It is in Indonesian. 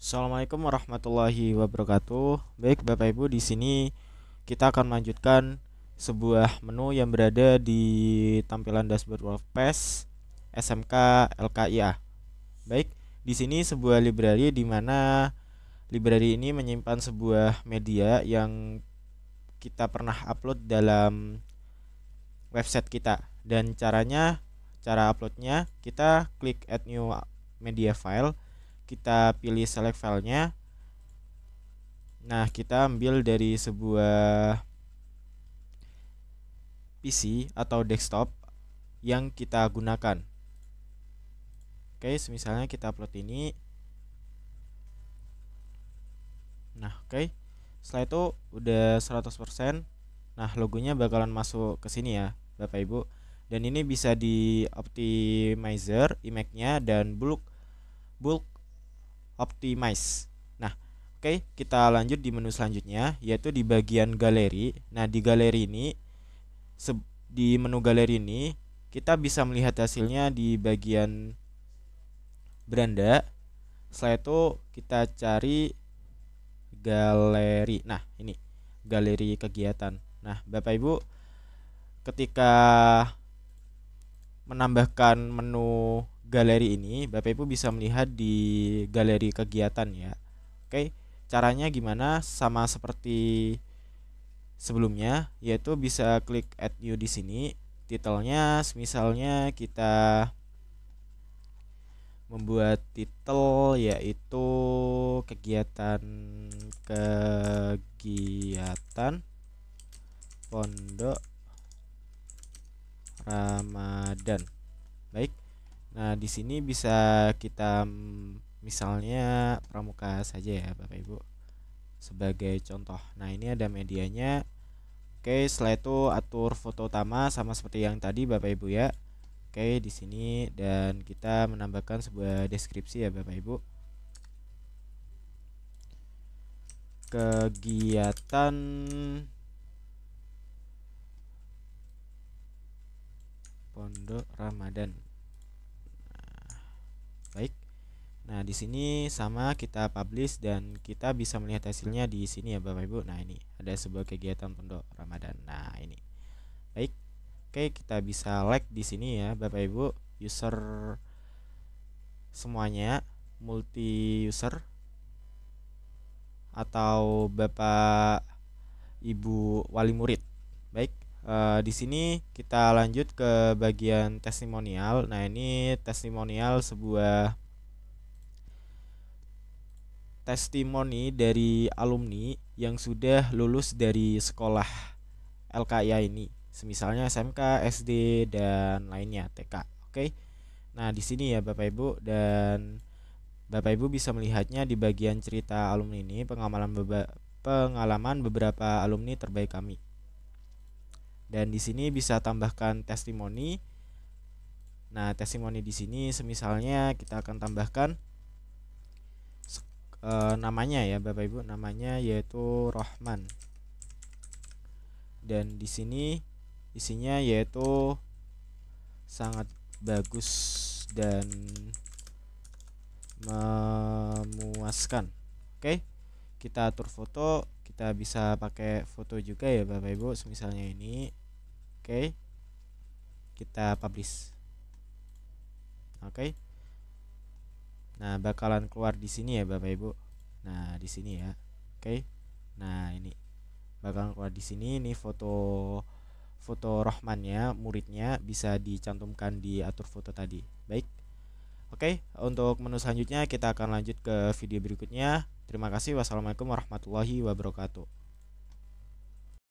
Assalamualaikum warahmatullahi wabarakatuh. Baik Bapak Ibu, di sini kita akan melanjutkan sebuah menu yang berada di tampilan dashboard WordPress SMK LKIA. Baik, di sini sebuah library di mana library ini menyimpan sebuah media yang kita pernah upload dalam website kita dan caranya cara uploadnya kita klik add new media file kita pilih select filenya nah kita ambil dari sebuah PC atau desktop yang kita gunakan oke misalnya kita upload ini nah oke setelah itu udah 100% nah logonya bakalan masuk ke sini ya Bapak Ibu dan ini bisa di optimizer image-nya dan bulk bulk optimize. Nah, oke, okay, kita lanjut di menu selanjutnya yaitu di bagian galeri. Nah, di galeri ini di menu galeri ini kita bisa melihat hasilnya di bagian beranda. Setelah itu kita cari galeri. Nah, ini galeri kegiatan. Nah, Bapak Ibu ketika menambahkan menu galeri ini Bapak Ibu bisa melihat di galeri kegiatan ya. Oke, caranya gimana? Sama seperti sebelumnya, yaitu bisa klik add new di sini. Titelnya misalnya kita membuat titel yaitu kegiatan kegiatan pondok Ramadan. Baik, Nah, di sini bisa kita mm, misalnya pramuka saja ya, Bapak Ibu. Sebagai contoh. Nah, ini ada medianya. Oke, setelah itu atur foto utama sama seperti yang tadi Bapak Ibu ya. Oke, di sini dan kita menambahkan sebuah deskripsi ya Bapak Ibu. Kegiatan Pondok Ramadan. Nah, di sini sama kita publish dan kita bisa melihat hasilnya di sini ya Bapak Ibu. Nah, ini ada sebuah kegiatan pondok Ramadan. Nah, ini. Baik. Oke, kita bisa like di sini ya Bapak Ibu, user semuanya multi user atau Bapak Ibu wali murid. Baik. Uh, di sini kita lanjut ke bagian testimonial. Nah, ini testimonial sebuah testimoni dari alumni yang sudah lulus dari sekolah LKIA ini, semisalnya SMK, SD dan lainnya TK. Oke. Nah, di sini ya Bapak Ibu dan Bapak Ibu bisa melihatnya di bagian cerita alumni ini pengalaman beba, pengalaman beberapa alumni terbaik kami. Dan di sini bisa tambahkan testimoni. Nah, testimoni di sini semisalnya kita akan tambahkan uh, namanya ya Bapak Ibu namanya yaitu Rohman dan di sini isinya yaitu sangat bagus dan memuaskan oke kita atur foto kita bisa pakai foto juga ya Bapak Ibu misalnya ini oke kita publish oke okay? Nah, bakalan keluar di sini ya Bapak Ibu. Nah, di sini ya. Oke. Nah, ini bakalan keluar di sini ini foto foto Rohmannya, muridnya bisa dicantumkan di atur foto tadi. Baik. Oke, untuk menu selanjutnya kita akan lanjut ke video berikutnya. Terima kasih. Wassalamualaikum warahmatullahi wabarakatuh.